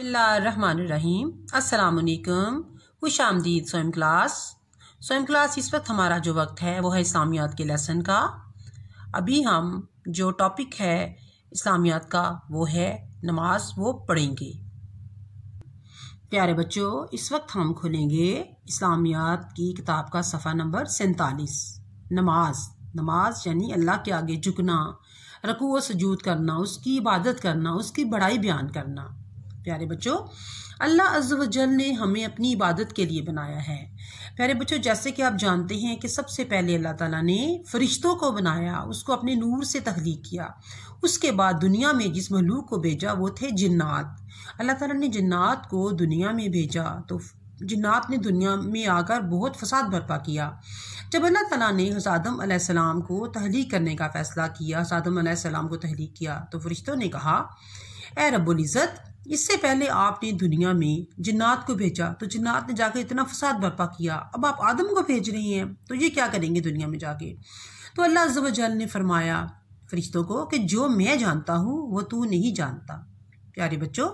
अस्सलाम असलकम खुश आमदीद स्वयं क्लास स्वयं क्लास इस वक्त हमारा जो वक्त है वो है इस्लामियात के लेसन का अभी हम जो टॉपिक है इस्लामियात का वो है नमाज वो पढ़ेंगे प्यारे बच्चों इस वक्त हम खोलेंगे इस्लामियात की किताब का सफ़ा नंबर सैंतालीस नमाज नमाज यानी अल्लाह के आगे झुकना रकू व सजूद करना उसकी इबादत करना उसकी बड़ाई बयान करना प्यारे बच्चों अल्लाह अज्जल ने हमें अपनी इबादत के लिए बनाया है प्यारे बच्चों जैसे कि आप जानते हैं कि सबसे पहले अल्लाह ताला ने फरिश्तों को बनाया उसको अपने नूर से तख्लीक किया उसके बाद दुनिया में जिस मलूक को भेजा वो थे जन्ात अल्लाह ताला ने जन्ात को दुनिया में भेजा तो जन्ात ने दुनिया में आकर बहुत फसाद बर्पा किया जब अल्लाह तला ने हज़ादम को तहलीक करने का फ़ैसला किया हज़ादम को तहलीक किया तो फरिश्तों ने कहा ए रबुल्ज़त इज़्ज़त इससे पहले आपने दुनिया में जन्नात को भेजा तो जन्नात ने जाकर इतना फसाद बर्पा किया अब आप आदम को भेज रहे हैं तो ये क्या करेंगे दुनिया में जाके तो अल्लाह अज्जल ने फरमाया फरिश्तों को कि जो मैं जानता हूँ वो तू नहीं जानता प्यारे बच्चों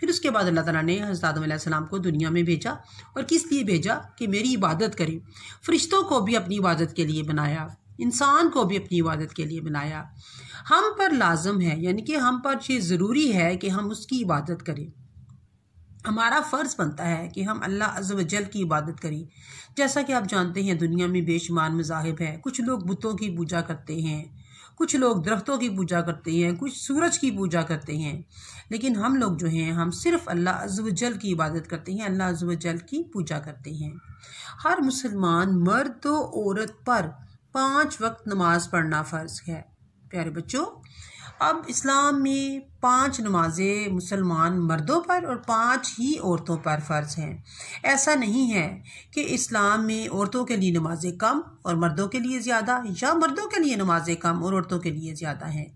फिर उसके बाद अल्लाह ताला ने हज़रत आदम को दुनिया में भेजा और किस लिए भेजा कि मेरी इबादत करें फरिश्तों को भी अपनी इबादत के लिए बनाया इंसान को भी अपनी इबादत के लिए बनाया हम पर लाजम है यानी कि हम पर ये ज़रूरी है कि हम उसकी इबादत करें हमारा फ़र्ज़ बनता है कि हम अल्लाह अजल की इबादत करें जैसा कि आप जानते हैं दुनिया में बेशुमार मजाहब हैं कुछ लोग बुतों की पूजा करते हैं कुछ लोग दरख्तों की पूजा करते हैं कुछ सूरज की पूजा करते हैं लेकिन हम लोग जो हैं हम सिर्फ अल्लाह अजल की इबादत करते हैं अल्लाह अजल की पूजा करते हैं हर मुसलमान मर्द औरत पर पांच वक्त नमाज पढ़ना फ़र्ज है प्यारे बच्चों अब इस्लाम में पांच नमाजें मुसलमान मर्दों पर और पांच ही औरतों पर फ़र्ज हैं ऐसा नहीं है कि इस्लाम में औरतों के लिए नमाजें कम और मर्दों के लिए ज़्यादा या मर्दों के लिए नमाजें कम और औरतों के लिए ज़्यादा हैं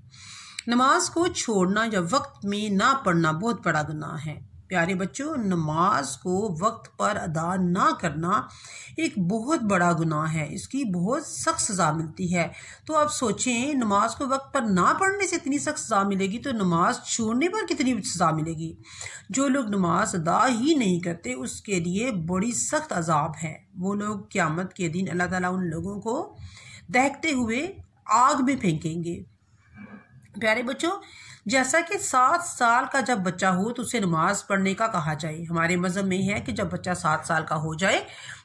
नमाज को छोड़ना या वक्त में ना पढ़ना बहुत बड़ा गुनाह है प्यारे बच्चों नमाज को वक्त पर अदा ना करना एक बहुत बड़ा गुनाह है इसकी बहुत सख्त सज़ा मिलती है तो आप सोचें नमाज को वक्त पर ना पढ़ने से इतनी सख्त सज़ा मिलेगी तो नमाज छोड़ने पर कितनी सज़ा मिलेगी जो लोग नमाज अदा ही नहीं करते उसके लिए बड़ी सख्त अजाब है वो लोग क़्यामत के दिन अल्लाह ताला उन लोगों को दहकते हुए आग में फेंकेंगे प्यारे बच्चों जैसा कि सात साल का जब बच्चा हो तो उसे नमाज पढ़ने का कहा जाए हमारे मज़हब में है कि जब बच्चा सात साल का हो जाए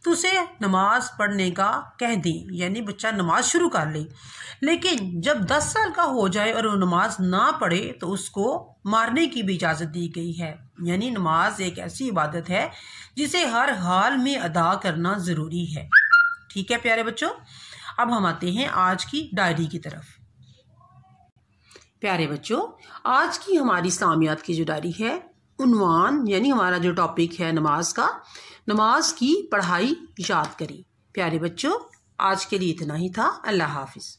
तो उसे नमाज पढ़ने का कह दें यानी बच्चा नमाज शुरू कर ले। लेकिन जब दस साल का हो जाए और वो नमाज ना पढ़े तो उसको मारने की भी इजाज़त दी गई है यानी नमाज एक ऐसी इबादत है जिसे हर हाल में अदा करना ज़रूरी है ठीक है प्यारे बच्चों अब हम आते हैं आज की डायरी की तरफ प्यारे बच्चों आज की हमारी इस्लामियात की जो डायरी है उनवान यानी हमारा जो टॉपिक है नमाज का नमाज की पढ़ाई याद करी प्यारे बच्चों आज के लिए इतना ही था अल्लाह हाफिज़